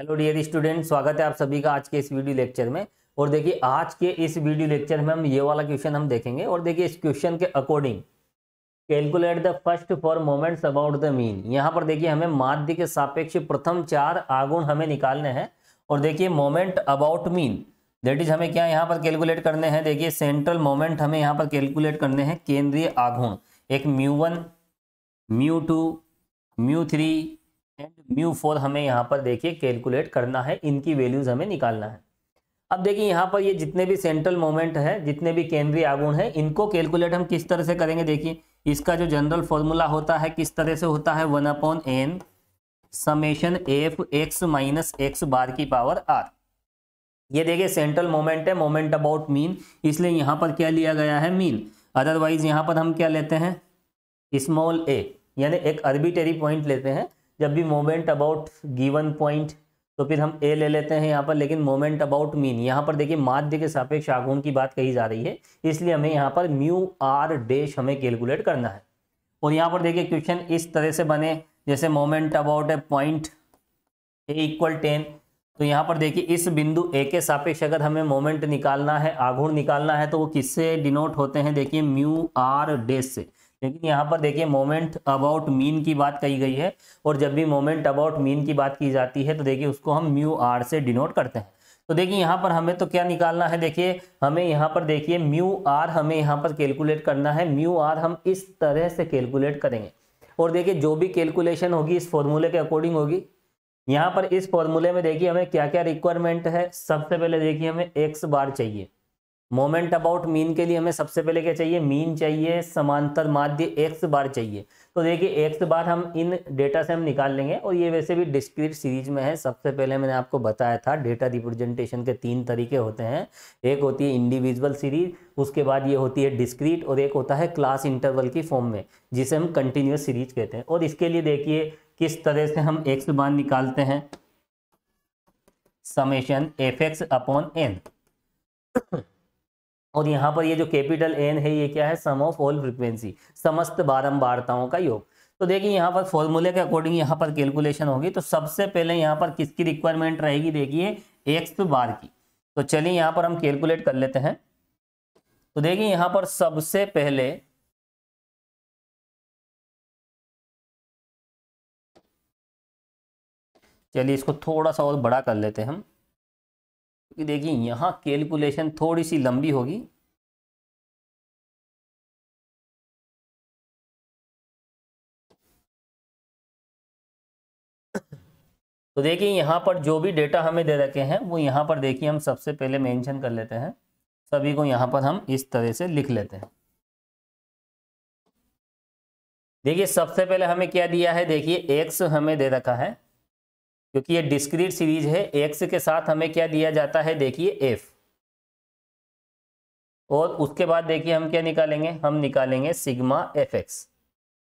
hello dear student स्वागत है आप सभी का आज के इस वीडियो लेक्चर में और देखिए आज के इस वीडियो लेक्चर में हम ये वाला क्वेश्चन हम देखेंगे और देखिए इस क्वेश्चन के according calculate the first four moments about the mean यहाँ पर देखिए हमें माध्य के सापेक्ष प्रथम चार आगुण हमें निकालने हैं और देखिए moment about mean that is हमें क्या यहाँ पर कैलकुलेट करने हैं देखिए सेंट्रल मोमेंट हमें यहाँ पर कैलकुलेट करने हैं केंद्रीय आगुण एक mu one mu two mu three and mu four हमें यहाँ पर देखिए कैलकुलेट करना है इनकी वैल्यूज हमें निकालना है अब देखिए यहाँ पर ये जितने भी सेंट्रल मोमेंट है जितने भी केंद्रीय आगुण है इनको कैलकुलेट हम किस तरह से करेंगे देखिए इसका जो जनरल फॉर्मूला होता है किस तरह से होता है one upon N summation F X minus X bar की पावर आर ये देखिए सेंट्रल मोमेंट है मोमेंट अबाउट मीन इसलिए यहाँ पर क्या लिया गया है मीन अदरवाइज यहाँ पर हम क्या लेते हैं स्मॉल ए यानी एक अर्बिटरी पॉइंट लेते हैं जब भी मोमेंट अबाउट गिवन पॉइंट तो फिर हम ए ले लेते हैं यहाँ पर लेकिन मोमेंट अबाउट मीन यहाँ पर देखिए माध्य के सापेक्ष आगुण की बात कही जा रही है इसलिए हमें यहाँ पर म्यू आर डेश हमें कैलकुलेट करना है और यहाँ पर देखिए क्वेश्चन इस तरह से बने जैसे moment about a point A equal ten तो यहाँ पर देखिए इस बिंदु ए के सापेक्ष अगर हमें मोमेंट निकालना है आघूर्ण निकालना है तो वो किससे डिनोट होते हैं देखिए म्यू आर डेस से लेकिन यहाँ पर देखिए मोमेंट अबाउट मीन की बात कही गई है और जब भी मोमेंट अबाउट मीन की बात की जाती है तो देखिए उसको हम म्यू आर से डिनोट करते हैं तो देखिए यहाँ पर हमें तो क्या निकालना है देखिए हमें यहाँ पर देखिए म्यू आर हमें यहाँ पर कैलकुलेट करना है म्यू आर हम इस तरह से कैलकुलेट करेंगे और देखिए जो भी कैलकुलेशन होगी इस फॉर्मूले के अकॉर्डिंग होगी यहाँ पर इस फॉर्मूले में देखिए हमें क्या क्या रिक्वायरमेंट है सबसे पहले देखिए हमें एक्स बार चाहिए मोमेंट अबाउट मीन के लिए हमें सबसे पहले क्या चाहिए मीन चाहिए समांतर माध्य एक्स बार चाहिए तो देखिए एक्स बार हम इन डेटा से हम निकाल लेंगे और ये वैसे भी डिस्क्रीट सीरीज में है सबसे पहले मैंने आपको बताया था डेटा रिप्रेजेंटेशन के तीन तरीके होते हैं एक होती है इंडिविजुअल सीरीज उसके बाद ये होती है डिस्क्रीट और एक होता है क्लास इंटरवल की फॉर्म में जिसे हम कंटिन्यूस सीरीज कहते हैं और इसके लिए देखिए किस तरह से हम एक्स बार निकालते हैं summation F X upon N और यहाँ पर ये जो कैपिटल एन है ये क्या है सम ऑफ ऑल फ्रिक्वेंसी समस्त बारम्बारताओं का योग तो देखिए यहाँ पर फॉर्मूले के अकॉर्डिंग यहाँ पर कैलकुलेशन होगी तो सबसे पहले यहाँ पर किसकी रिक्वायरमेंट रहेगी देखिए एक्स बार की तो चलिए यहाँ पर हम कैलकुलेट कर लेते हैं तो देखिए यहाँ पर सबसे पहले चलिए इसको थोड़ा सा और बड़ा कर लेते हैं हम क्योंकि देखिए यहाँ कैलकुलेशन थोड़ी सी लंबी होगी तो देखिए यहाँ पर जो भी डेटा हमें दे रखे हैं वो यहाँ पर देखिए हम सबसे पहले मेंशन कर लेते हैं सभी को यहाँ पर हम इस तरह से लिख लेते हैं देखिए सबसे पहले हमें क्या दिया है देखिए एक्स हमें दे रखा है क्योंकि ये डिस्क्रीट सीरीज है एक्स के साथ हमें क्या दिया जाता है देखिए एफ और उसके बाद देखिए हम क्या निकालेंगे हम निकालेंगे सिग्मा एफ एक्स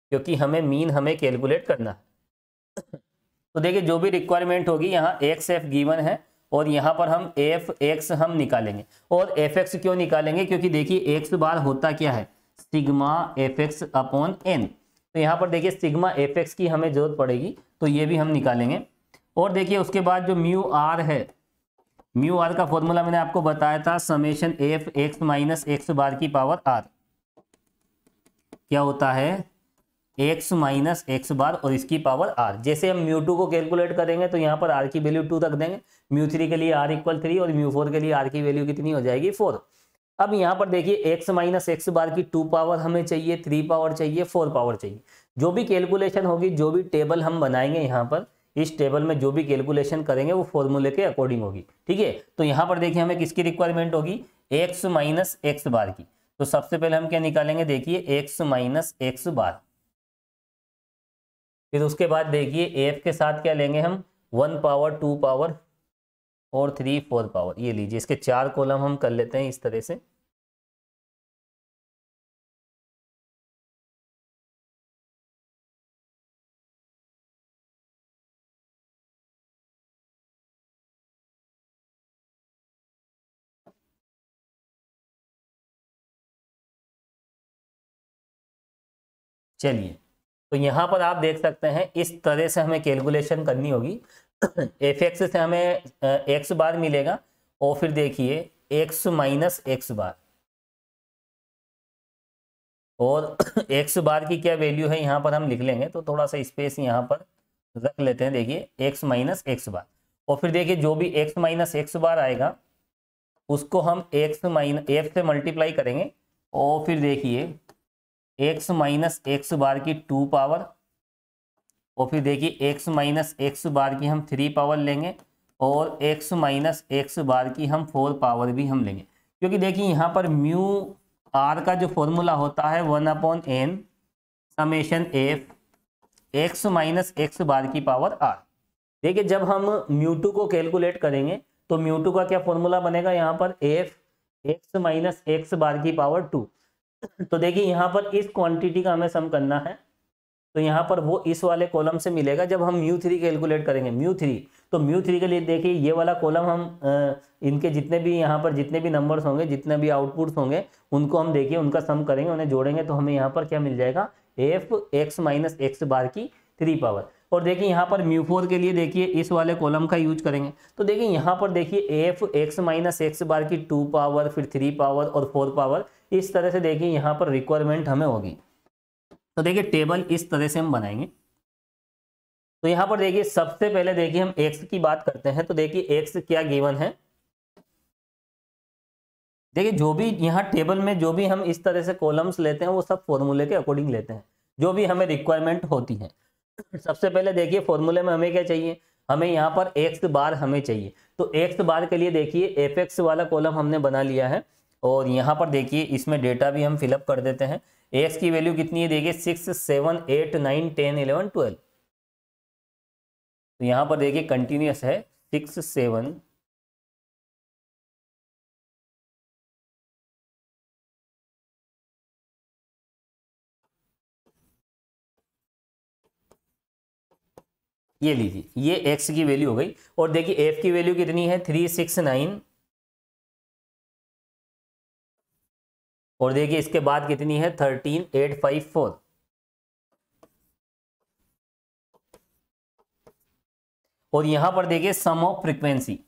क्योंकि हमें मीन हमें कैलकुलेट करना है तो देखिए जो भी रिक्वायरमेंट होगी यहाँ एक्स एफ गिवन है और यहाँ पर हम एफ एक्स हम निकालेंगे और एफ एक्स क्यों निकालेंगे क्योंकि देखिए एक्स बार होता क्या है sigma F X upon N तो यहाँ पर देखिए सिग्मा एफ एक्स की हमें जरूरत पड़ेगी तो ये भी हम निकालेंगे और देखिए उसके बाद जो म्यू आर है म्यू आर का फॉर्मूला मैंने आपको बताया था summation F X minus X bar की पावर आर क्या होता है एक्स माइनस एक्स बार और इसकी पावर आर जैसे हम म्यू टू को कैलकुलेट करेंगे तो यहाँ पर आर की वैल्यू टू रख देंगे म्यू थ्री के लिए आर इक्वल थ्री और म्यू फोर के लिए आर की वैल्यू कितनी हो जाएगी फोर अब यहाँ पर देखिए एक्स माइनस एक्स बार की टू पावर हमें चाहिए थ्री पावर चाहिए फोर पावर चाहिए जो भी कैलकुलेशन होगी जो भी टेबल हम बनाएंगे यहाँ पर इस टेबल में जो भी कैलकुलेशन करेंगे वो फॉर्मूले के अकॉर्डिंग होगी ठीक है तो यहाँ पर देखिए हमें किसकी रिक्वायरमेंट होगी एक्स माइनस एक्स बार की तो सबसे पहले हम क्या निकालेंगे देखिए एक्स माइनस एक्स बार फिर उसके बाद देखिए एफ के साथ क्या लेंगे हम वन पावर टू पावर और थ्री फोर पावर ये लीजिए इसके चार कॉलम हम कर लेते हैं इस तरह से चलिए तो यहाँ पर आप देख सकते हैं इस तरह से हमें कैलकुलेशन करनी होगी एफ एक्स से हमें एक्स बार मिलेगा और फिर देखिए एक्स माइनस एक्स बार और एक्स बार की क्या वैल्यू है यहाँ पर हम लिख लेंगे तो थोड़ा सा स्पेस यहाँ पर रख लेते हैं देखिए एक्स माइनस एक्स बार और फिर देखिए जो भी एक्स माइनस एक्स बार आएगा उसको हम एक्स माइनस एफ से मल्टीप्लाई करेंगे और फिर देखिए एक्स माइनस एक्स बार की टू पावर और फिर देखिए एक्स माइनस एक्स बार की हम थ्री पावर लेंगे और एक्स माइनस एक्स बार की हम फोर पावर भी हम लेंगे क्योंकि देखिए यहाँ पर म्यू आर का जो फॉर्मूला होता है one upon N summation F X minus X bar की पावर आर देखिए जब हम म्यू टू को कैलकुलेट करेंगे तो म्यू टू का क्या फॉर्मूला बनेगा यहाँ पर F X minus X bar की पावर टू तो देखिए यहाँ पर इस क्वांटिटी का हमें सम करना है तो यहाँ पर वो इस वाले कॉलम से मिलेगा जब हम म्यू थ्री कैलकुलेट करेंगे म्यू थ्री तो म्यू थ्री के लिए देखिए ये वाला कॉलम हम इनके जितने भी यहाँ पर जितने भी नंबर्स होंगे जितने भी आउटपुट्स होंगे उनको हम देखिए उनका सम करेंगे उन्हें जोड़ेंगे तो हमें यहाँ पर क्या मिल जाएगा F X minus X bar की थ्री पावर और देखिए यहाँ पर म्यू फोर के लिए देखिए इस वाले कॉलम का यूज करेंगे तो देखिए यहाँ पर देखिए F X minus X bar की टू पावर फिर थ्री पावर और फोर पावर इस तरह से देखिए यहाँ पर रिक्वायरमेंट हमें होगी तो देखिए टेबल इस तरह से हम बनाएंगे तो यहाँ पर देखिए सबसे पहले देखिए हम एक्स की बात करते हैं तो देखिए एक्स क्या गिवन है देखिए जो भी यहाँ टेबल में जो भी हम इस तरह से कॉलम्स लेते हैं वो सब फॉर्मूले के अकॉर्डिंग लेते हैं जो भी हमें रिक्वायरमेंट होती है सबसे पहले देखिए फॉर्मूले में हमें क्या चाहिए हमें यहाँ पर एक्स बार हमें चाहिए तो एक्स बार के लिए देखिए एफ वाला कॉलम हमने बना लिया है और यहाँ पर देखिए इसमें डेटा भी हम फिलअप कर देते हैं एक्स की वैल्यू कितनी है देखिए six seven eight nine ten eleven twelve तो यहाँ पर देखिए कंटिन्यूस है सिक्स सेवन ये लीजिए ये एक्स की वैल्यू हो गई और देखिए एफ की वैल्यू कितनी है थ्री सिक्स नाइन और देखिए इसके बाद कितनी है थर्टीन एट फाइव फोर और यहां पर देखिए सम ऑफ फ्रीक्वेंसी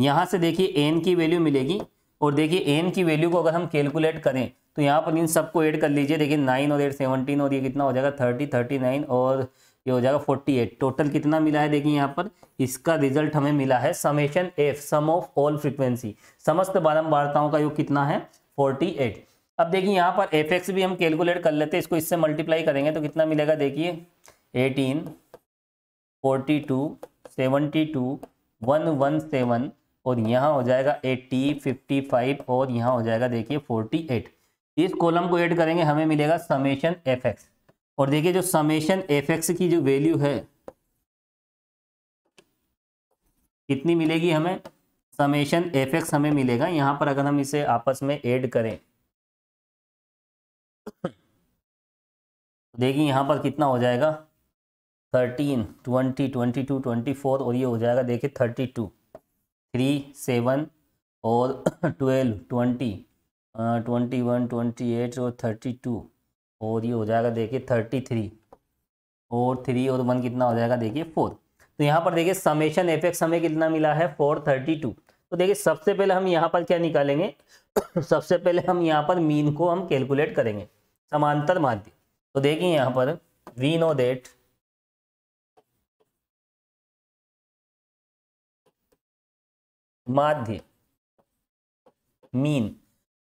यहां से देखिए एन की वैल्यू मिलेगी और देखिए एन की वैल्यू को अगर हम कैलकुलेट करें तो यहां पर इन सबको ऐड कर लीजिए देखिए नाइन और एट सेवनटीन और ये कितना हो जाएगा थर्टी थर्टी नाइन और ये हो जाएगा फोर्टी एट टोटल कितना मिला है देखिए यहाँ पर इसका रिजल्ट हमें मिला है summation F sum of all frequency समस्त बारम्बारताओं का योग कितना है फोर्टी एट अब देखिए यहाँ पर एफ एक्स भी हम कैलकुलेट कर लेते हैं इसको इससे मल्टीप्लाई करेंगे तो कितना मिलेगा देखिए eighteen forty two seventy two one one seven और यहाँ हो जाएगा एट्टी फिफ्टी फाइव और यहाँ हो जाएगा देखिए फोर्टी एट इस कॉलम को ऐड करेंगे हमें मिलेगा समेशन एफ एक्स और देखिए जो समेशन एफ एक्स की जो वैल्यू है कितनी मिलेगी हमें समेशन एफ एक्स हमें मिलेगा यहाँ पर अगर हम इसे आपस में ऐड करें देखिए यहाँ पर कितना हो जाएगा thirteen twenty twenty two twenty four और ये हो जाएगा देखिए थर्टी टू थ्री सेवन और twelve twenty twenty one twenty eight और थर्टी टू और ये हो जाएगा देखिए थर्टी थ्री और थ्री और वन कितना हो जाएगा देखिए फोर तो यहाँ पर देखिए समेशन एफेक्स हमें कितना मिला है फोर थर्टी टू तो देखिए सबसे पहले हम यहाँ पर क्या निकालेंगे सबसे पहले हम यहाँ पर मीन को हम कैलकुलेट करेंगे समांतर माध्य तो देखिए यहां पर वी नो देट माध्य मीन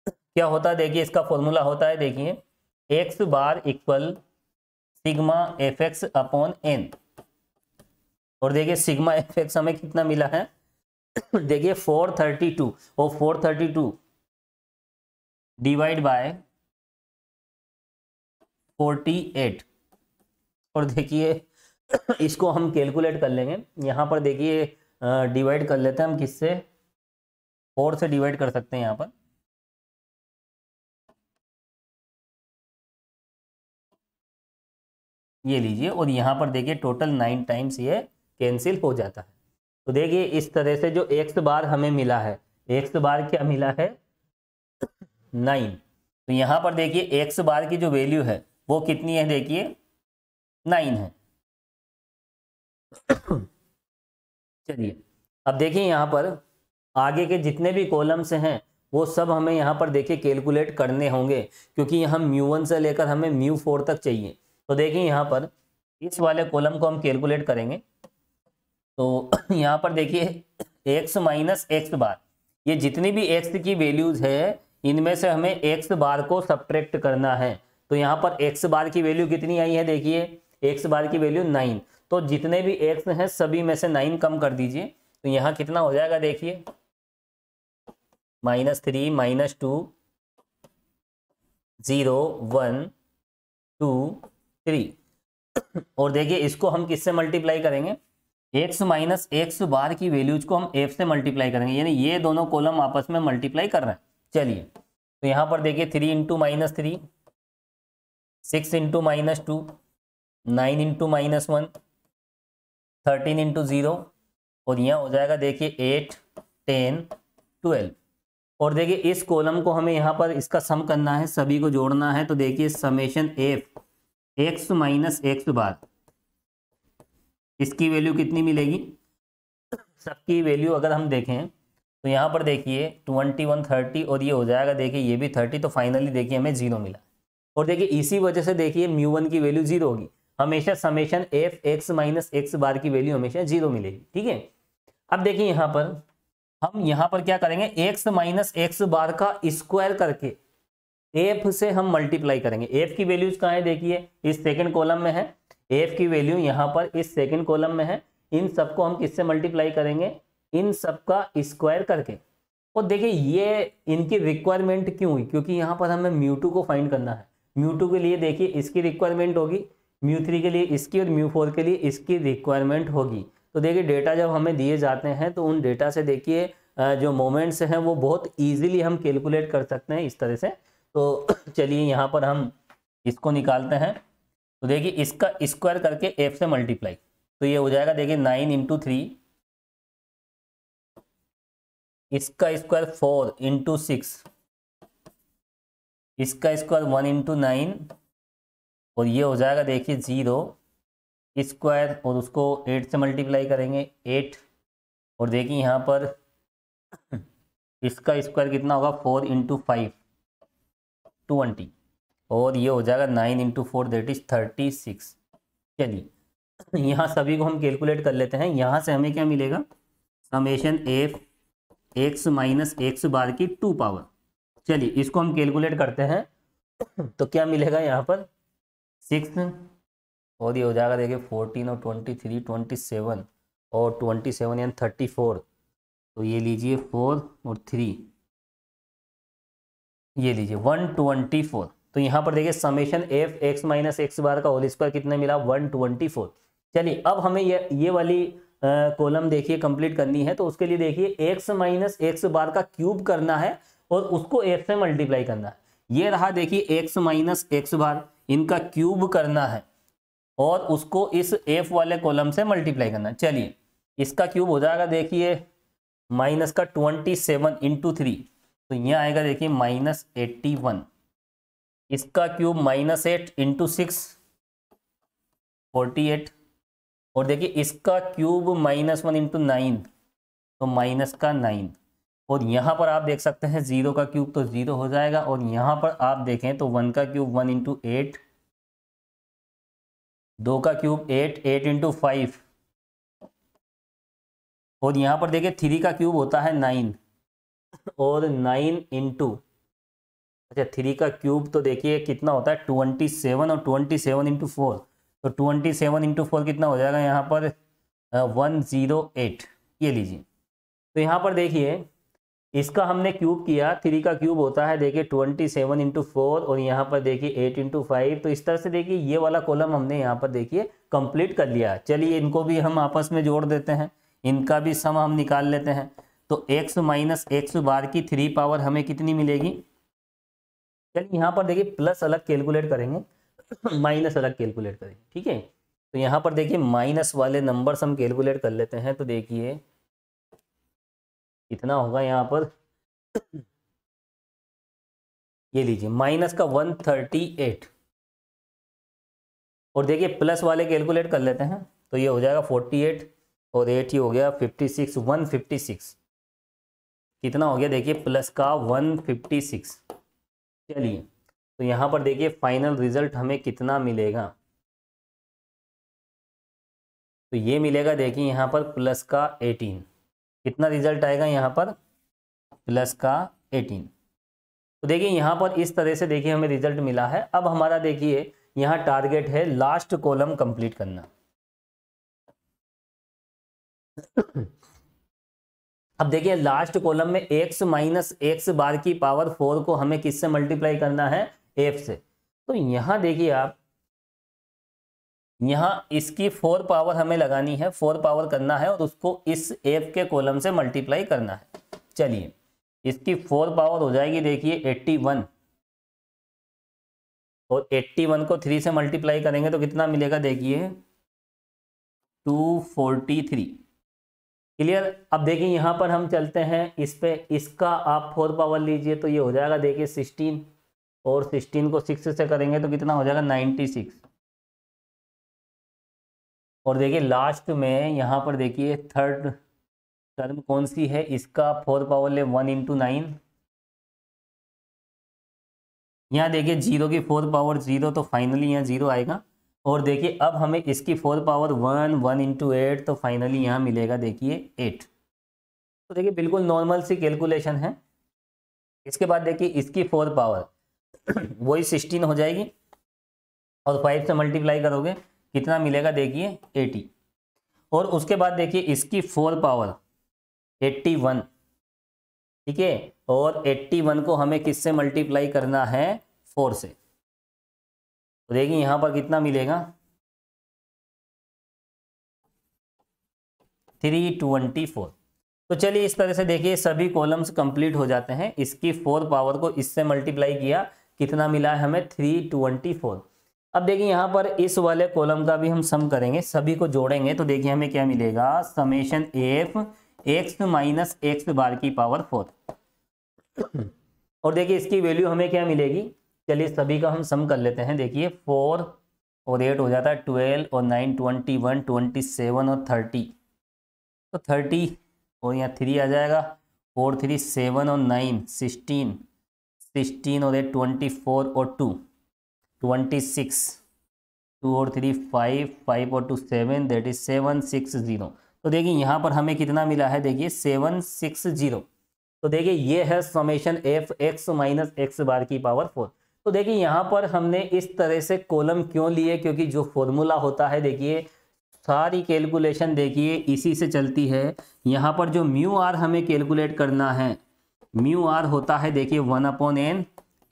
क्या होता है देखिए इसका फॉर्मूला होता है देखिए X bar equal sigma F X upon N और देखिए सिग्मा एफ एक्स हमें कितना मिला है देखिए फोर थर्टी टू और four thirty two divide by forty eight और देखिए इसको हम कैलकुलेट कर लेंगे यहाँ पर देखिए डिवाइड कर लेते हैं हम किससे फोर से डिवाइड कर सकते हैं यहाँ पर ये लीजिए और यहाँ पर देखिए टोटल नाइन टाइम्स ये कैंसिल हो जाता है तो देखिए इस तरह से जो एक्स बार हमें मिला है एक्स बार क्या मिला है नाइन तो यहाँ पर देखिए एक्स बार की जो वैल्यू है वो कितनी है देखिए नाइन है चलिए अब देखिए यहाँ पर आगे के जितने भी कॉलम्स हैं वो सब हमें यहाँ पर देखिए कैलकुलेट करने होंगे क्योंकि यहाँ म्यू वन से लेकर हमें म्यू फोर तक चाहिए तो देखिए यहाँ पर इस वाले कॉलम को हम कैलकुलेट करेंगे तो यहाँ पर देखिए एक्स माइनस एक्स बार ये जितनी भी एक्स की वैल्यूज है इनमें से हमें एक्स बार को सब्ट्रैक्ट करना है तो यहाँ पर एक्स बार की वैल्यू कितनी आई है देखिए एक्स बार की वैल्यू नाइन तो जितने भी एक्स हैं सभी में से नाइन कम कर दीजिए तो यहाँ कितना हो जाएगा देखिए minus three minus two zero one two three और देखिए इसको हम किससे मल्टीप्लाई करेंगे एक्स माइनस एक्स बार की वैल्यूज को हम एफ से मल्टीप्लाई करेंगे यानी ये दोनों कॉलम आपस में मल्टीप्लाई कर रहे हैं चलिए तो यहाँ पर देखिए three into minus three six into minus two nine into minus one thirteen into zero और यहाँ हो जाएगा देखिए एट टेन ट्वेल्व और देखिए इस कॉलम को हमें यहाँ पर इसका सम करना है सभी को जोड़ना है तो देखिए summation F X minus X bar इसकी वैल्यू कितनी मिलेगी सबकी वैल्यू अगर हम देखें तो यहाँ पर देखिए ट्वेंटी वन थर्टी और ये हो जाएगा देखिए ये भी थर्टी तो फाइनली देखिए हमें जीरो मिला और देखिए इसी वजह से देखिए म्यू वन की वैल्यू जीरो होगी हमेशा summation F X minus X bar की वैल्यू हमेशा जीरो मिलेगी ठीक है अब देखिए यहाँ पर हम यहाँ पर क्या करेंगे एक्स माइनस एक्स बार का स्क्वायर करके एफ से हम मल्टीप्लाई करेंगे एफ की वैल्यूज कहाँ है देखिए इस सेकेंड कॉलम में है एफ की वैल्यू यहाँ पर इस सेकेंड कॉलम में है इन सबको हम किससे मल्टीप्लाई करेंगे इन सब का स्क्वायर करके और देखिए ये इनकी रिक्वायरमेंट क्यों हुई क्योंकि यहाँ पर हमें म्यू टू को फाइंड करना है म्यू टू के लिए देखिए इसकी रिक्वायरमेंट होगी म्यू थ्री के लिए इसकी और म्यू फोर के लिए इसकी रिक्वायरमेंट होगी तो देखिए डेटा जब हमें दिए जाते हैं तो उन डेटा से देखिए जो मोमेंट्स हैं वो बहुत ईजिली हम कैलकुलेट कर सकते हैं इस तरह से तो चलिए यहाँ पर हम इसको निकालते हैं तो देखिए इसका स्क्वायर करके एफ से मल्टीप्लाई तो ये हो जाएगा देखिए नाइन इंटू थ्री इसका स्क्वायर फोर इंटू सिक्स इसका स्क्वायर वन इंटू नाइन और ये हो जाएगा देखिए ज़ीरो स्क्वायर और उसको एट से मल्टीप्लाई करेंगे एट और देखिए यहाँ पर इसका स्क्वायर कितना होगा फोर इंटू फाइव ट्वेंटी और ये हो जाएगा nine into four that is thirty six चलिए यहाँ सभी को हम कैलकुलेट कर लेते हैं यहाँ से हमें क्या मिलेगा summation F X minus X bar की टू पावर चलिए इसको हम कैलकुलेट करते हैं तो क्या मिलेगा यहाँ पर सिक्स और ये हो जाएगा देखिए फोर्टीन और ट्वेंटी थ्री ट्वेंटी सेवन और ट्वेंटी सेवन यानी थर्टी फोर तो ये लीजिए फोर और थ्री ये लीजिए वन ट्वेंटी फोर तो यहाँ पर देखिए summation F X minus X bar का होल स्क्वायर कितना मिला वन ट्वेंटी फोर चलिए अब हमें ये ये वाली कॉलम देखिए कंप्लीट करनी है तो उसके लिए देखिए एक्स माइनस एक्स बार का क्यूब करना है और उसको एक से मल्टीप्लाई करना है ये रहा देखिए एक्स माइनस एक्स बार इनका क्यूब करना है और उसको इस एफ वाले कॉलम से मल्टीप्लाई करना है चलिए इसका क्यूब हो जाएगा देखिए माइनस का ट्वेंटी सेवन इंटू थ्री तो ये आएगा देखिए माइनस एट्टी वन इसका cube minus eight into six forty eight और देखिए इसका cube minus one into nine तो माइनस का नाइन और यहाँ पर आप देख सकते हैं जीरो का क्यूब तो जीरो हो जाएगा और यहाँ पर आप देखें तो वन का क्यूब वन इंटू एट दो का cube eight eight into five और यहाँ पर देखिए थ्री का क्यूब होता है नाइन और नाइन इंटू अच्छा थ्री का क्यूब तो देखिए कितना होता है ट्वेंटी सेवन और ट्वेंटी सेवन इंटू फोर तो ट्वेंटी सेवन इंटू फोर कितना हो जाएगा यहाँ पर वन ज़ीरो एट ये लीजिए तो यहाँ पर देखिए इसका हमने क्यूब किया थ्री का क्यूब होता है देखिए ट्वेंटी सेवन इंटू फोर और यहाँ पर देखिए एट इंटू फाइव तो इस तरह से देखिए ये वाला कॉलम हमने यहाँ पर देखिए कंप्लीट कर लिया चलिए इनको भी हम आपस में जोड़ देते हैं इनका भी सम हम निकाल लेते हैं तो एक्स माइनस एक्स बार की थ्री पावर हमें कितनी मिलेगी चलिए यहाँ पर देखिए प्लस अलग कैलकुलेट करेंगे माइनस अलग कैलकुलेट करेंगे ठीक है तो यहाँ पर देखिए माइनस वाले नंबर्स हम कैलकुलेट कर लेते हैं तो देखिए कितना होगा यहाँ पर ये लीजिए माइनस का वन थर्टी एट और देखिए प्लस वाले कैलकुलेट कर लेते हैं तो ये हो जाएगा फोर्टी एट और एट ही हो गया fifty six one fifty six कितना हो गया देखिए प्लस का वन फिफ्टी सिक्स चलिए तो यहाँ पर देखिए फाइनल रिजल्ट हमें कितना मिलेगा तो ये मिलेगा देखिए यहाँ पर प्लस का एटीन कितना रिजल्ट आएगा यहाँ पर प्लस का एटीन तो देखिए यहाँ पर इस तरह से देखिए हमें रिजल्ट मिला है अब हमारा देखिए यहाँ टारगेट है लास्ट कॉलम कंप्लीट करना अब देखिए लास्ट कॉलम में एक्स माइनस एक्स बार की पावर फोर को हमें किससे मल्टीप्लाई करना है एफ से तो यहाँ देखिए आप यहाँ इसकी फोर पावर हमें लगानी है फोर पावर करना है और उसको इस एफ के कॉलम से मल्टीप्लाई करना है चलिए इसकी फोर पावर हो जाएगी देखिए एट्टी वन और एट्टी वन को थ्री से मल्टीप्लाई करेंगे तो कितना मिलेगा देखिए टू फोर्टी थ्री क्लियर अब देखिए यहाँ पर हम चलते हैं इस पे इसका आप फोर पावर लीजिए तो ये हो जाएगा देखिए सिक्सटीन और सिक्सटीन को सिक्स से करेंगे तो कितना हो जाएगा नाइन्टी सिक्स और देखिए लास्ट में यहाँ पर देखिए थर्ड टर्म कौन सी है इसका फोर पावर ले वन इंटू नाइन यहाँ देखिए जीरो की फोर पावर जीरो तो फाइनली यहाँ जीरो आएगा और देखिए अब हमें इसकी four power one one into eight तो फाइनली यहाँ मिलेगा देखिए एट तो देखिए बिल्कुल नॉर्मल सी कैलकुलेशन है इसके बाद देखिए इसकी फोर पावर वही सिक्सटीन हो जाएगी और फाइव से मल्टीप्लाई करोगे कितना मिलेगा देखिए एटी और उसके बाद देखिए इसकी फोर पावर एट्टी वन ठीक है और एट्टी वन को हमें किससे मल्टीप्लाई करना है फोर से तो देखिए यहाँ पर कितना मिलेगा थ्री ट्वेंटी फोर तो चलिए इस तरह से देखिए सभी कॉलम्स कंप्लीट हो जाते हैं इसकी फोर पावर को इससे मल्टीप्लाई किया कितना मिला है हमें थ्री ट्वेंटी फोर अब देखिए यहाँ पर इस वाले कॉलम का भी हम सम करेंगे सभी को जोड़ेंगे तो देखिए हमें क्या मिलेगा summation F X minus X bar की पावर फोर और देखिए इसकी वैल्यू हमें क्या मिलेगी चलिए सभी का हम सम कर लेते हैं देखिए फोर और एट हो जाता है ट्वेल्व और nine twenty one twenty seven और थर्टी तो थर्टी और यहाँ थ्री आ जाएगा फोर थ्री सेवन और नाइन सिक्सटीन सिक्सटीन और एट ट्वेंटी फोर और टू ट्वेंटी सिक्स टू और थ्री फाइव फाइव और two seven that is seven six zero तो देखिए यहाँ पर हमें कितना मिला है देखिए सेवन सिक्स ज़ीरो तो देखिए ये है summation F X minus X bar की पावर फोर तो देखिए यहाँ पर हमने इस तरह से कॉलम क्यों लिए क्योंकि जो फॉर्मूला होता है देखिए सारी कैलकुलेशन देखिए इसी से चलती है यहाँ पर जो म्यू आर हमें कैलकुलेट करना है म्यू आर होता है देखिए one upon N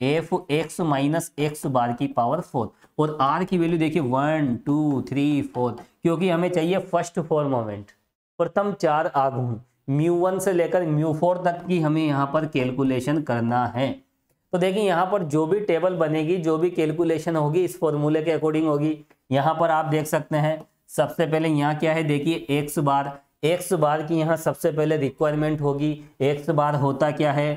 F X minus X bar की पावर फोर और आर की वैल्यू देखिए वन टू थ्री फोर क्योंकि हमें चाहिए फर्स्ट फोर मोमेंट प्रथम चार आघूर्ण म्यू वन से लेकर म्यू फोर तक की हमें यहाँ पर कैलकुलेशन करना है तो देखिए यहाँ पर जो भी टेबल बनेगी जो भी कैलकुलेशन होगी इस फॉर्मूले के अकॉर्डिंग होगी यहाँ पर आप देख सकते हैं सबसे पहले यहाँ क्या है देखिए एक्स बार एक्स बार की यहाँ सबसे पहले रिक्वायरमेंट होगी एक्स बार होता क्या है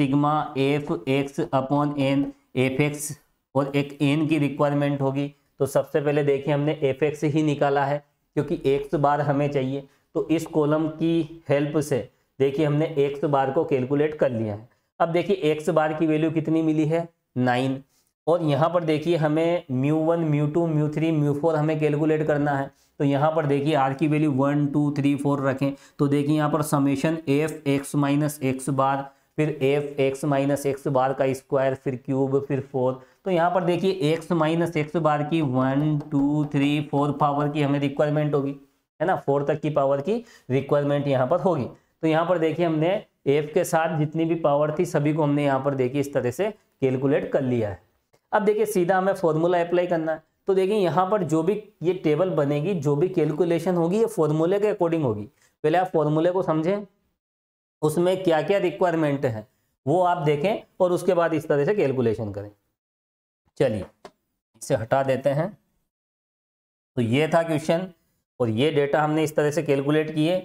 sigma F X upon N F X और एक एन की रिक्वायरमेंट होगी तो सबसे पहले देखिए हमने एफ एक्स ही निकाला है क्योंकि एक्स बार हमें चाहिए तो इस कॉलम की हेल्प से देखिए हमने एक्स बार को कैलकुलेट कर लिया है अब देखिए एक्स बार की वैल्यू कितनी मिली है नाइन और यहाँ पर देखिए हमें mu one mu two mu three mu four हमें कैलकुलेट करना है तो यहाँ पर देखिए आर की value one two three four रखें तो देखिए यहाँ पर summation F X minus X bar फिर F X minus X bar का स्क्वायर फिर क्यूब फिर फोर तो यहाँ पर देखिए एक्स माइनस एक्स बार की one two three four power की हमें रिक्वायरमेंट होगी है ना फोर तक की पावर की रिक्वायरमेंट यहाँ पर होगी तो यहाँ पर देखिए हमने एफ के साथ जितनी भी पावर थी सभी को हमने यहाँ पर देखिए इस तरह से कैलकुलेट कर लिया है अब देखिए सीधा हमें फॉर्मूला अप्लाई करना है तो देखिए यहाँ पर जो भी ये टेबल बनेगी जो भी कैलकुलेशन होगी ये फॉर्मूले के अकॉर्डिंग होगी पहले आप फॉर्मूले को समझें उसमें क्या क्या रिक्वायरमेंट है वो आप देखें और उसके बाद इस तरह से कैलकुलेशन करें चलिए इसे हटा देते हैं तो ये था क्वेश्चन और ये डेटा हमने इस तरह से कैलकुलेट किए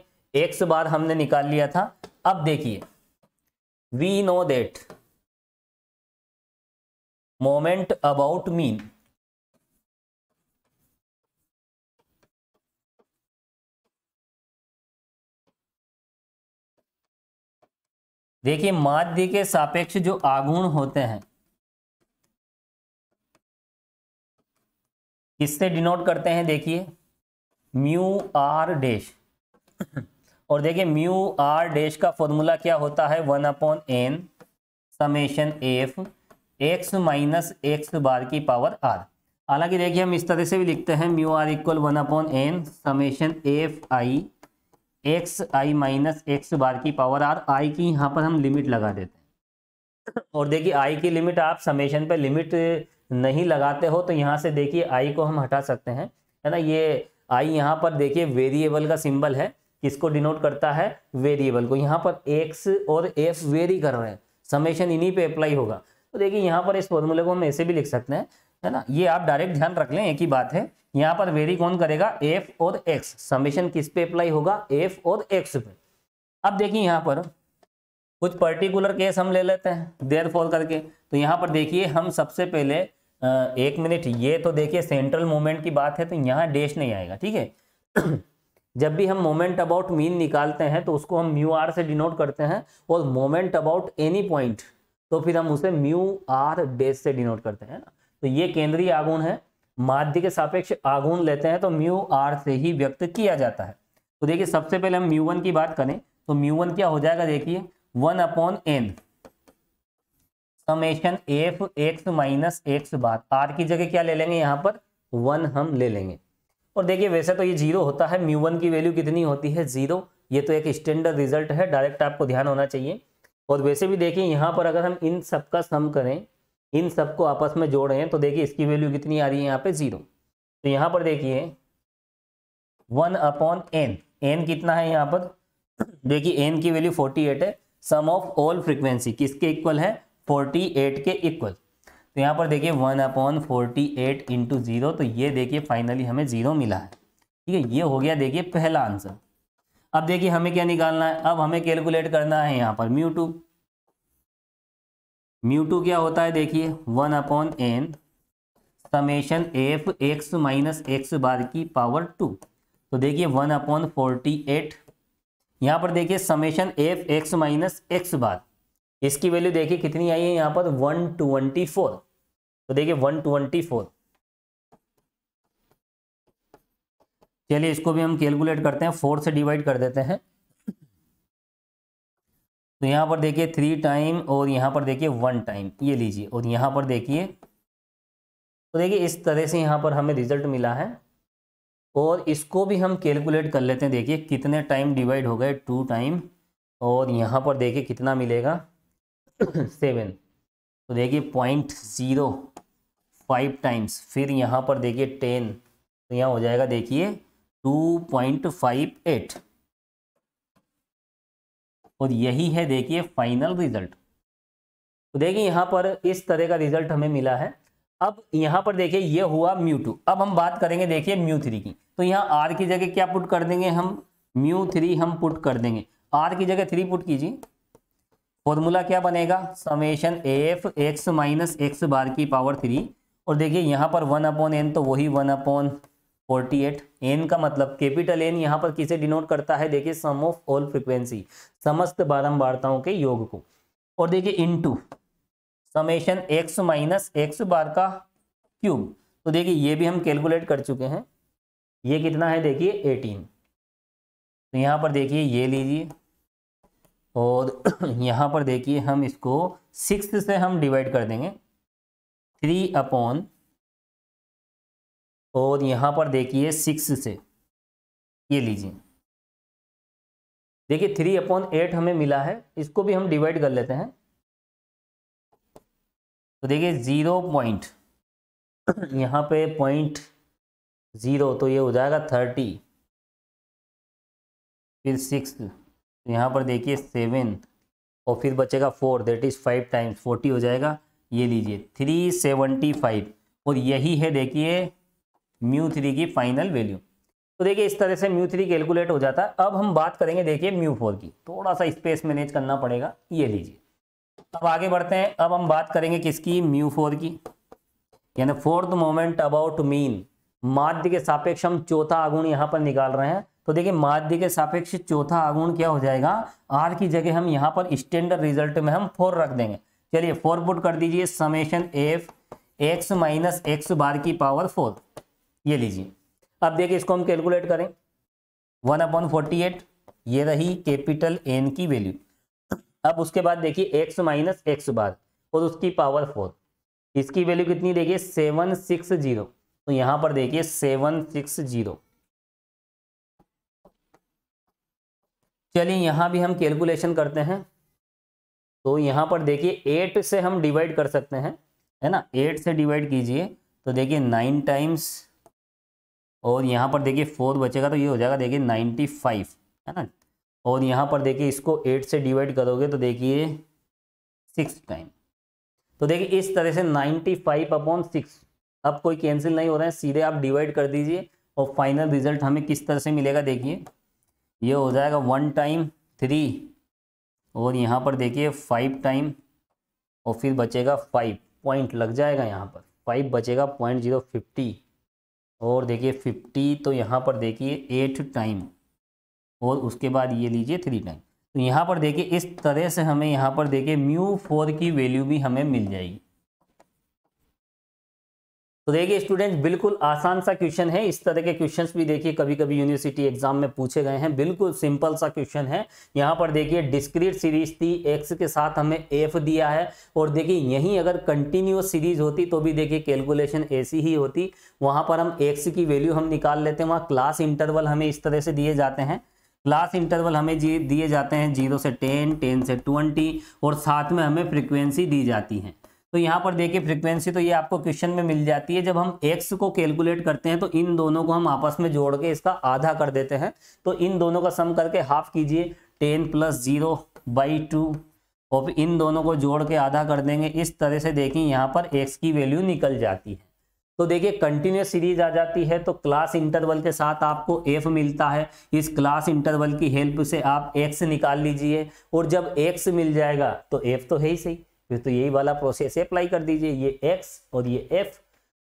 एक से बार हमने निकाल लिया था अब देखिए we know that moment about mean देखिए माध्य के सापेक्ष जो आगुण होते हैं किससे डिनोट करते हैं देखिए म्यू आर डैश और देखिए म्यू आर डैश का फॉर्मूला क्या होता है one upon N summation F X minus X bar की पावर आर हालांकि देखिए हम इस तरह से भी लिखते हैं mu R equal one upon N summation F I X I minus X bar की पावर आर आई की यहाँ पर हम लिमिट लगा देते हैं और देखिए आई की लिमिट आप समेशन पे लिमिट नहीं लगाते हो तो यहाँ से देखिए आई को हम हटा सकते हैं है ना ये आई यहाँ पर देखिए वेरिएबल का सिंबल है किसको डिनोट करता है वेरिएबल को यहाँ पर एक्स और एफ वेरी कर रहे हैं समेशन इन्हीं पर अप्लाई होगा तो देखिए यहाँ पर इस फॉर्मूले को हम ऐसे भी लिख सकते हैं है ना ये आप डायरेक्ट ध्यान रख लें एक ही बात है यहाँ पर वेरी कौन करेगा एफ और एक्स समेशन किस पे अप्लाई होगा एफ और एक्स पे अब देखिए यहाँ पर कुछ पर्टिकुलर केस हम ले लेते हैं देर फॉल करके तो यहाँ पर देखिए हम सबसे पहले एक मिनट ये तो देखिए सेंट्रल मोमेंट की बात है तो यहाँ डेश नहीं आएगा ठीक है जब भी हम मोमेंट अबाउट मीन निकालते हैं तो उसको हम म्यू आर से डिनोट करते हैं और मोमेंट अबाउट एनी पॉइंट तो फिर हम उसे म्यू आर डेस से डिनोट करते हैं ना तो ये केंद्रीय आगुण है माध्य के सापेक्ष आगुण लेते हैं तो म्यू आर से ही व्यक्त किया जाता है तो देखिए सबसे पहले हम म्यू वन की बात करें तो म्यू वन क्या हो जाएगा देखिए one upon N summation F X minus X bar R की जगह क्या ले लेंगे यहाँ पर वन हम ले लेंगे और देखिए वैसे तो ये जीरो होता है म्यू वन की वैल्यू कितनी होती है जीरो ये तो एक स्टैंडर्ड रिजल्ट है डायरेक्ट आपको ध्यान होना चाहिए और वैसे भी देखिए यहाँ पर अगर हम इन सबका सम करें इन सबको आपस में जोड़ रहे हैं तो देखिए इसकी वैल्यू कितनी आ रही है यहाँ पे जीरो तो यहाँ पर देखिए वन अपॉन एन एन कितना है यहाँ पर देखिए एन की वैल्यू फोर्टी एट है सम ऑफ ऑल फ्रिक्वेंसी किसके इक्वल है फोर्टी एट के इक्वल तो यहाँ पर देखिए one upon forty eight into zero तो ये देखिए फाइनली हमें जीरो मिला है ठीक है ये हो गया देखिए पहला आंसर अब देखिए हमें क्या निकालना है अब हमें कैलकुलेट करना है यहाँ पर म्यू टू म्यू टू क्या होता है देखिए one upon N summation F X minus X bar की पावर टू तो देखिए वन अपॉन फोर्टी एट यहाँ पर देखिए summation F X minus X bar इसकी वैल्यू देखिए कितनी आई है यहाँ पर वन ट्वेंटी फोर तो देखिए वन ट्वेंटी फोर चलिए इसको भी हम कैलकुलेट करते हैं फोर से डिवाइड कर देते हैं तो यहाँ पर देखिए थ्री टाइम और यहाँ पर देखिए वन टाइम ये लीजिए और यहाँ पर देखिए तो देखिए इस तरह से यहाँ पर हमें रिजल्ट मिला है और इसको भी हम कैलकुलेट कर लेते हैं देखिए कितने टाइम डिवाइड हो गए टू टाइम और यहाँ पर देखिए कितना मिलेगा सेवन तो देखिए पॉइंट ज़ीरो फाइव टाइम्स फिर यहाँ पर देखिए टेन तो यहाँ हो जाएगा देखिए टू पॉइंट फाइव एट और यही है देखिए फाइनल रिजल्ट तो देखिए यहाँ पर इस तरह का रिजल्ट हमें मिला है अब यहाँ पर देखिए ये हुआ म्यू टू अब हम बात करेंगे देखिए म्यू थ्री की तो यहाँ आर की जगह क्या पुट कर देंगे हम म्यू थ्री हम पुट कर देंगे आर की जगह थ्री पुट कीजिए फॉर्मूला क्या बनेगा summation F X minus X bar की पावर थ्री और देखिए यहाँ पर वन अपॉन एन तो वही one upon forty eight N का मतलब कैपिटल एन यहाँ पर किसे डिनोट करता है देखिए सम ऑफ ऑल फ्रिक्वेंसी समस्त बारंबारताओं के योग को और देखिए into summation X minus X bar का क्यूब तो देखिए ये भी हम कैलकुलेट कर चुके हैं ये कितना है देखिए एटीन तो यहाँ पर देखिए ये लीजिए और यहाँ पर देखिए हम इसको सिक्स से हम डिवाइड कर देंगे थ्री अपॉन और यहाँ पर देखिए सिक्स से ये लीजिए देखिए थ्री अपॉन एट हमें मिला है इसको भी हम डिवाइड कर लेते हैं तो देखिए ज़ीरो पॉइंट यहाँ पे पॉइंट ज़ीरो तो ये हो जाएगा थर्टी फिर सिक्स तो यहाँ पर देखिए सेवन और फिर बचेगा four that is five times forty हो जाएगा ये लीजिए थ्री सेवेंटी फाइव और यही है देखिए म्यू थ्री की फाइनल वैल्यू तो देखिए इस तरह से म्यू थ्री कैलकुलेट हो जाता है अब हम बात करेंगे देखिए म्यू फोर की थोड़ा सा स्पेस मैनेज करना पड़ेगा ये लीजिए अब आगे बढ़ते हैं अब हम बात करेंगे किसकी म्यू फोर की यानी फोर्थ मोमेंट अबाउट मीन माध्य के सापेक्ष हम चौथा आगुण यहाँ पर निकाल रहे हैं तो देखिए माध्य के सापेक्ष चौथा आगुण क्या हो जाएगा आर की जगह हम यहाँ पर स्टैंडर्ड रिजल्ट में हम फोर रख देंगे चलिए फोर पुट कर दीजिए summation F X minus X bar की पावर फोर ये लीजिए अब देखिए इसको हम कैलकुलेट करें वन अपॉन फोर्टी एट ये रही कैपिटल एन की वैल्यू अब उसके बाद देखिए एक्स माइनस एक्स बार और उसकी पावर फोर इसकी वैल्यू कितनी देखिए सेवन सिक्स जीरो तो यहाँ पर देखिए सेवन सिक्स जीरो चलिए यहाँ भी हम कैलकुलेशन करते हैं तो यहाँ पर देखिए एट से हम डिवाइड कर सकते हैं है ना एट से डिवाइड कीजिए तो देखिए नाइन टाइम्स और यहाँ पर देखिए फोर बचेगा तो ये हो जाएगा देखिए नाइन्टी फाइव है ना और यहाँ पर देखिए इसको एट से डिवाइड करोगे तो देखिए सिक्स टाइम तो देखिए इस तरह से नाइन्टी फाइव अपॉन सिक्स अब कोई कैंसिल नहीं हो रहा है सीधे आप डिवाइड कर दीजिए और फाइनल रिजल्ट हमें किस तरह से मिलेगा देखिए ये हो जाएगा वन टाइम थ्री और यहाँ पर देखिए फाइव टाइम और फिर बचेगा फाइव पॉइंट लग जाएगा यहाँ पर फाइव बचेगा पॉइंट जीरो फिफ्टी और देखिए फिफ्टी तो यहाँ पर देखिए एट टाइम और उसके बाद ये लीजिए थ्री टाइम तो यहाँ पर देखिए इस तरह से हमें यहाँ पर देखिए म्यू फोर की वैल्यू भी हमें मिल जाएगी तो देखिए स्टूडेंट बिल्कुल आसान सा क्वेश्चन है इस तरह के क्वेश्चन भी देखिए कभी कभी यूनिवर्सिटी एग्जाम में पूछे गए हैं बिल्कुल सिंपल सा क्वेश्चन है यहाँ पर देखिए डिस्क्रीट सीरीज थी एक्स के साथ हमें एफ दिया है और देखिए यहीं अगर कंटिन्यूस सीरीज होती तो भी देखिए कैलकुलेशन ऐसी ही होती वहाँ पर हम एक्स की वैल्यू हम निकाल लेते हैं वहाँ क्लास इंटरवल हमें इस तरह से दिए जाते हैं क्लास इंटरवल हमें दिए जाते हैं जीरो से टेन टेन से ट्वेंटी और साथ में हमें फ्रिक्वेंसी दी जाती है तो यहाँ पर देखिए फ्रीक्वेंसी तो ये आपको क्वेश्चन में मिल जाती है जब हम एक्स को कैलकुलेट करते हैं तो इन दोनों को हम आपस में जोड़ के इसका आधा कर देते हैं तो इन दोनों का सम करके हाफ कीजिए ten plus zero by two और इन दोनों को जोड़ के आधा कर देंगे इस तरह से देखिए यहाँ पर एक्स की वैल्यू निकल जाती है तो देखिए कंटिन्यूस सीरीज आ जाती है तो क्लास इंटरवल के साथ आपको एफ मिलता है इस क्लास इंटरवल की हेल्प से आप एक्स निकाल लीजिए और जब एक्स मिल जाएगा तो एफ तो है ही सही फिर तो यही वाला प्रोसेस अप्लाई कर दीजिए ये एक्स और ये एफ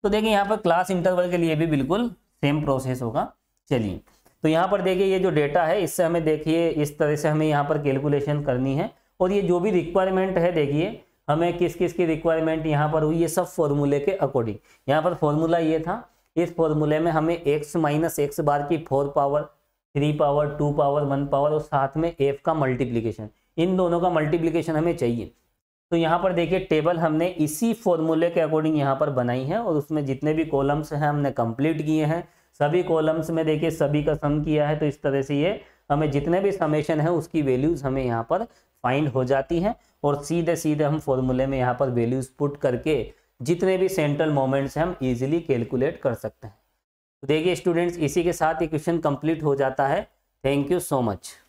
तो देखिए यहाँ पर क्लास इंटरवल के लिए भी बिल्कुल सेम प्रोसेस होगा चलिए तो यहाँ पर देखिए ये जो डेटा है इससे हमें देखिए इस तरह से हमें यहाँ पर कैलकुलेशन करनी है और ये जो भी रिक्वायरमेंट है देखिए हमें किस किस की रिक्वायरमेंट यहाँ पर हुई ये सब फॉर्मूले के अकॉर्डिंग यहाँ पर फॉर्मूला ये था इस फॉर्मूले में हमें एक्स माइनस एक्स बार की four power three power two power one power और साथ में एफ का मल्टीप्लीकेशन इन दोनों का मल्टीप्लीकेशन हमें चाहिए तो यहाँ पर देखिए टेबल हमने इसी फॉर्मूले के अकॉर्डिंग यहाँ पर बनाई है और उसमें जितने भी कॉलम्स हैं हमने कंप्लीट किए हैं सभी कॉलम्स में देखिए सभी का सम किया है तो इस तरह से ये हमें जितने भी समेशन है उसकी वैल्यूज़ हमें यहाँ पर फाइंड हो जाती हैं और सीधे सीधे हम फॉर्मूले में यहाँ पर वैल्यूज़ पुट करके जितने भी सेंट्रल मोमेंट्स हैं हम इजीली कैलकुलेट कर सकते हैं तो देखिए स्टूडेंट्स इसी के साथ ये क्वेश्चन कंप्लीट हो जाता है थैंक यू सो मच